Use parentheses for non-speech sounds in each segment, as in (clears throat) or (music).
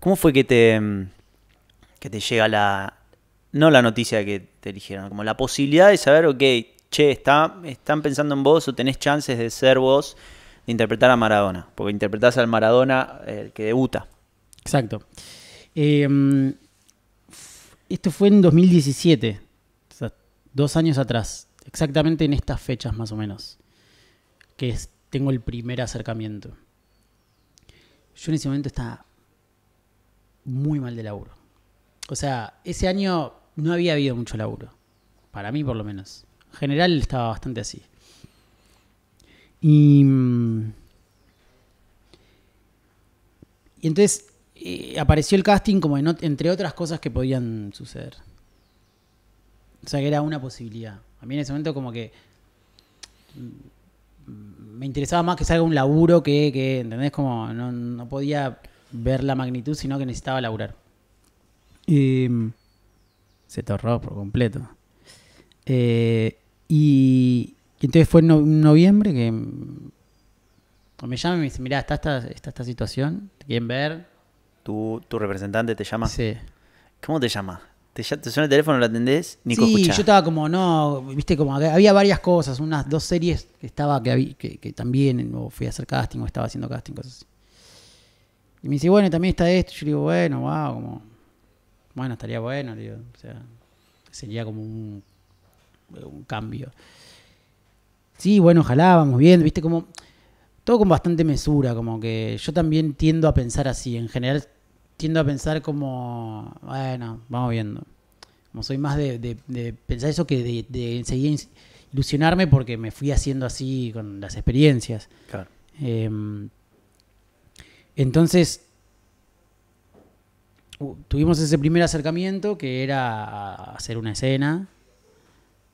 ¿Cómo fue que te, mm, que te llega la, no la noticia que te eligieron, como la posibilidad de saber, ok, che, está, están pensando en vos o tenés chances de ser vos, de interpretar a Maradona, porque interpretás al Maradona eh, que debuta. Exacto. Eh, mm, esto fue en 2017, o sea, dos años atrás, exactamente en estas fechas más o menos, que tengo el primer acercamiento. Yo en ese momento estaba muy mal de laburo. O sea, ese año no había habido mucho laburo. Para mí, por lo menos. En general, estaba bastante así. Y. Mm, y entonces eh, apareció el casting como entre otras cosas que podían suceder. O sea, que era una posibilidad. A mí en ese momento como que mm, mm, me interesaba más que salga un laburo que, ¿entendés? Como no, no podía ver la magnitud, sino que necesitaba laburar. Mm, se torró por completo. Eh, y, entonces fue en noviembre que mm, me llaman y me dicen, mirá, está esta, situación, te quieren ver. ¿Tu, ¿Tu representante te llama? Sí. ¿Cómo te llama? ¿Te, suena el teléfono, lo atendés? sí, yo estaba como, no, viste, como había varias cosas, unas dos series que estaba, que, que, que, también o fui a hacer casting o estaba haciendo casting, cosas así. Y me dice, bueno, también está esto. Yo digo, bueno, wow, como. Bueno, estaría bueno, O sea, sería como un, cambio. Sí, bueno, ojalá, vamos viendo, viste, como. Todo con bastante mesura, como que yo también tiendo a pensar así. En general, tiendo a pensar como. Bueno, vamos viendo. Como soy más de, pensar eso que de, enseguida ilusionarme porque me fui haciendo así con las experiencias. Claro. Em, entonces, tuvimos ese primer acercamiento que era hacer una escena.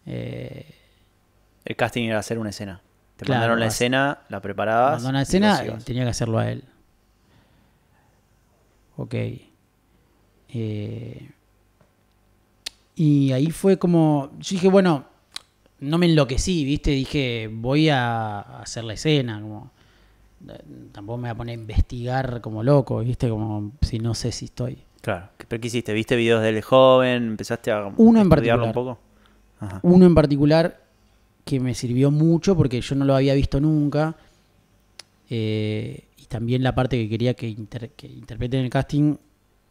Eh, el casting era hacer una escena. Te mandaron la escena, la preparabas. Mandaron la escena, y tenía que hacerlo a él. Ok. Eh, y ahí fue como. Yo dije, bueno, no me enloquecí, ¿viste? Dije, voy a hacer la escena. Como, eh, tampoco me voy a poner a investigar como loco, ¿viste? Como si no sé si estoy. Claro. ¿Pero qué hiciste? ¿Viste videos del joven? ¿Empezaste a Uno en particular. un poco? Uno en particular que me sirvió mucho porque yo no lo había visto nunca. Eh, y también la parte que quería que, interpreten en el casting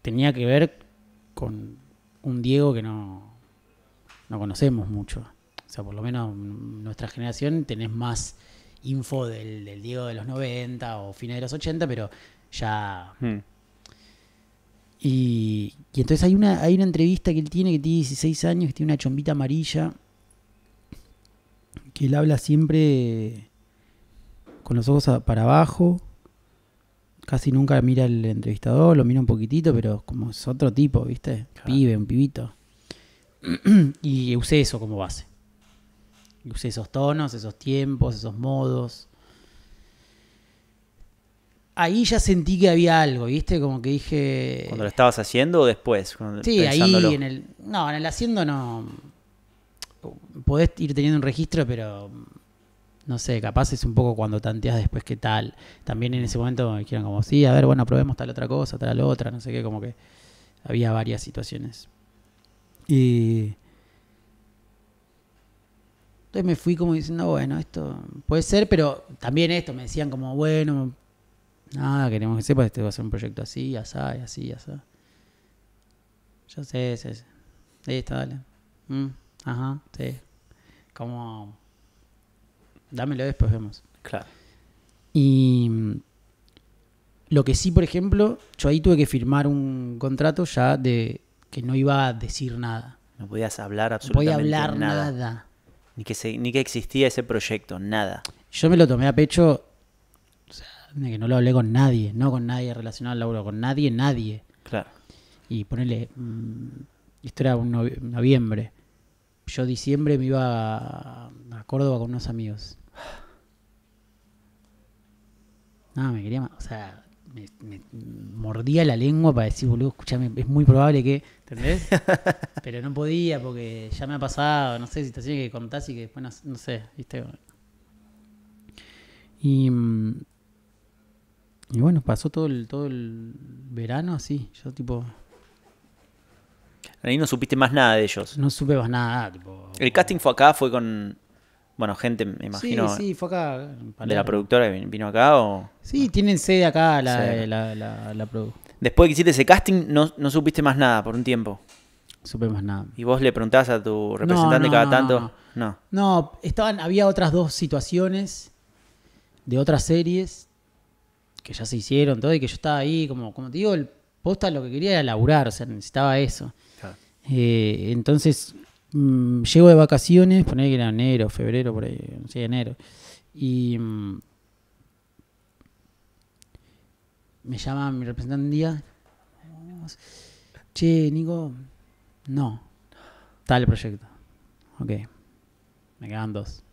tenía que ver con un Diego que no, no conocemos mucho. O sea, por lo menos mm, nuestra generación tenés más info del, Diego de los 90 o fines de los 80, pero ya... Hmm. Y, entonces hay una, hay una entrevista que él tiene, que tiene 16 años, que tiene una chombita amarilla, que él habla siempre con los ojos para abajo, casi nunca mira al entrevistador, lo mira un poquitito, pero como es otro tipo, ¿viste? Pibe, un pibito. (clears throat) y usé eso como base. Usé esos tonos, esos tiempos, esos modos. Ahí ya sentí que había algo, ¿viste? Como que dije. ¿Cuando lo estabas haciendo o después? Sí, ahí en el. No, en el haciendo no. Podés ir teniendo un registro, pero. No sé, capaz es un poco cuando tanteas después qué tal. También en ese momento me dijeron como, sí, a ver, bueno, probemos tal otra cosa, tal otra, no sé qué, como que había varias situaciones. Y entonces me fui como diciendo, bueno, esto puede ser, pero también esto, me decían como, bueno, nada, queremos que sepas, este va a ser un proyecto así, asá, y así, asá. Yo sé, sé, Ahí está, dale. Mm, ajá, sí. Como, dámelo después vemos. Claro. Y mm, lo que sí, por ejemplo, yo ahí tuve que firmar un contrato ya de que no iba a decir nada. No podías hablar absolutamente no podía hablar nada ni que, ni que existía ese proyecto, nada. Yo me lo tomé a pecho, o sea, que no lo hablé con nadie, no con nadie relacionado al laburo, con nadie, nadie. Claro. Y ponerle mm, esto era un noviembre. Yo diciembre me iba a, Córdoba con unos amigos. No, me quería, o sea, me, mordía la lengua para decir, boludo, escúchame, es muy probable que. ¿Entendés? (laughs) Pero no podía porque ya me ha pasado, no sé, si situaciones que contás y que después no, sé, ¿viste? Y. Mm, y bueno, pasó todo el, todo el verano así. Yo, tipo. Ahí no supiste más nada de ellos. No supe más nada, tipo. El casting fue acá, fue con. Bueno, gente, me imagino. Sí, sí, fue ¿De la productora que vino acá o.? Sí, tienen sede acá la, la, la, Después que hiciste ese casting, no, no, supiste más nada por un tiempo. Supe más nada. ¿Y vos le preguntabas a tu representante cada tanto? No. No, estaban, había otras dos situaciones de otras series que ya se hicieron, todo, y que yo estaba ahí, como, como te digo, el posta lo que quería era laburar, o sea, necesitaba eso. Eh, entonces Mm, llego de vacaciones, poner que era enero, febrero, por ahí, sé, enero. Y mm, me llama mi representante un día. Che, Nico, no. Tal proyecto. Ok. Me quedan dos.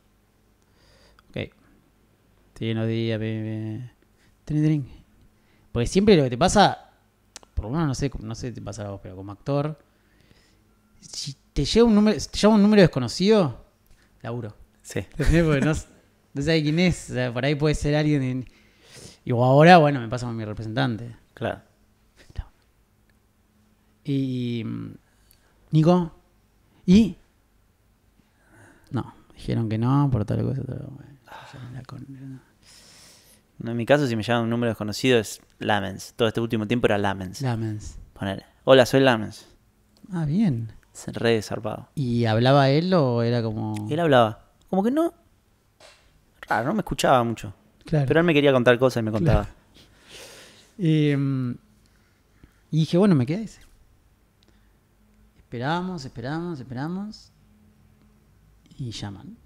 Ok. Tiene días, Porque siempre lo que te pasa, por lo menos no sé, no sé si te pasa a vos, pero como actor te lleva un número, un número desconocido, laburo. Sí. Porque no, sé sabe quién es. O sea, por ahí puede ser alguien. En... Y ahora, bueno, me pasa con mi representante. Claro. Y. Nico. ¿Y? No, dijeron que no, por tal cosa. no, en mi caso, si me llaman un número desconocido, es Lamens. Todo este último tiempo era Lamens. Lamens. Ponele. Hola, soy Lamens. Ah, bien re desarpado. ¿Y hablaba él o era como.? Él hablaba. Como que no. Raro, no me escuchaba mucho. Pero él me quería contar cosas y me contaba. Em, y dije, bueno, me quedé Esperamos, esperamos, esperamos. Y llaman.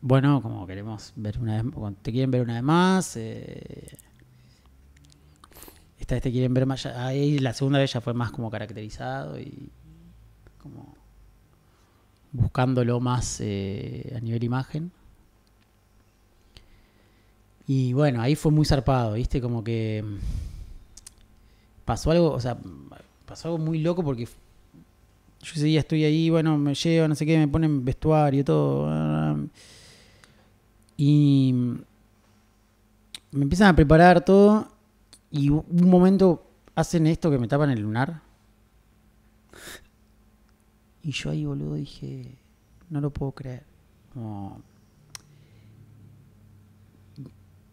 Bueno, como queremos ver una vez, te quieren ver una vez más. Eh, esta vez quieren ver más. Ahí la segunda vez ya fue más como caracterizado y como buscándolo más eh, a nivel imagen. Y bueno, ahí fue muy zarpado, ¿viste? Como que mm, pasó algo, o sea, pasó algo muy loco porque yo ese día estoy ahí, bueno, me llevo, no sé qué, me ponen vestuario, y todo. Y mm, me empiezan a preparar todo y un momento hacen esto que me tapan el lunar. Y yo ahí, boludo, dije, no lo puedo creer.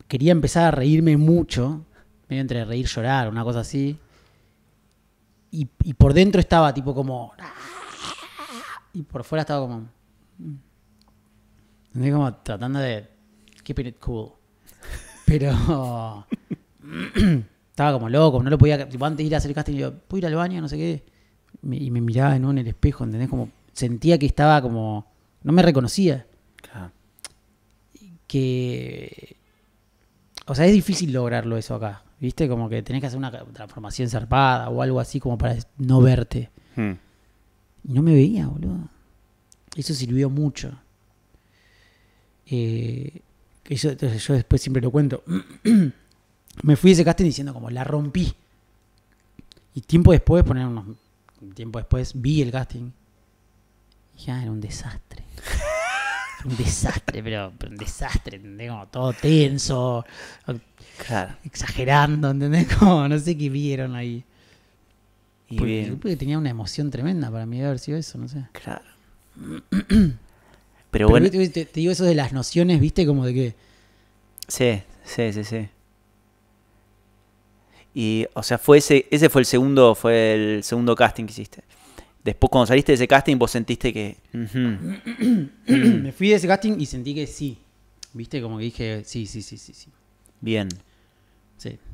Quería empezar a reírme mucho, medio entre reír, llorar, una cosa así. Y, por dentro estaba tipo como... Y por fuera estaba como... Mm. Como tratando de... Keeping it cool. Pero... (clears throat) estaba como loco, no lo podía. Tipo, antes de ir a hacer el casting, yo, ¿puedo ir al baño? No sé qué. Y me miraba en el espejo, ¿entendés? Como sentía que estaba como. No me reconocía. Claro. Que. O sea, es difícil lograrlo eso acá. ¿Viste? Como que tenés que hacer una transformación zarpada o algo así como para no verte. Hmm. Y no me veía, boludo. Eso sirvió mucho. Eh, entonces yo después siempre lo cuento. (clears throat) me fui de ese casting diciendo como la rompí. Y tiempo después, poner unos, tiempo después, vi el casting. Y ya ah, era un desastre. (laughs) un desastre, pero, un desastre, ¿entendés? Como todo tenso, exagerando, ¿entendés? (laughs) Como no sé qué vieron ahí. Y porque, tenía una emoción tremenda para mí de haber sido eso, no sé. Claro. (clears throat) pero, bueno. te, digo eso de las nociones, ¿viste? Como de que. Sí, sí, sí, sí. Y, o sea, fue ese, ese fue el segundo, fue el segundo casting que hiciste. Después, cuando saliste de ese casting, vos sentiste que. (clears throat) Me fui de ese casting y sentí que sí. Viste, como que dije, sí, sí, sí, sí, sí. Bien. Sí.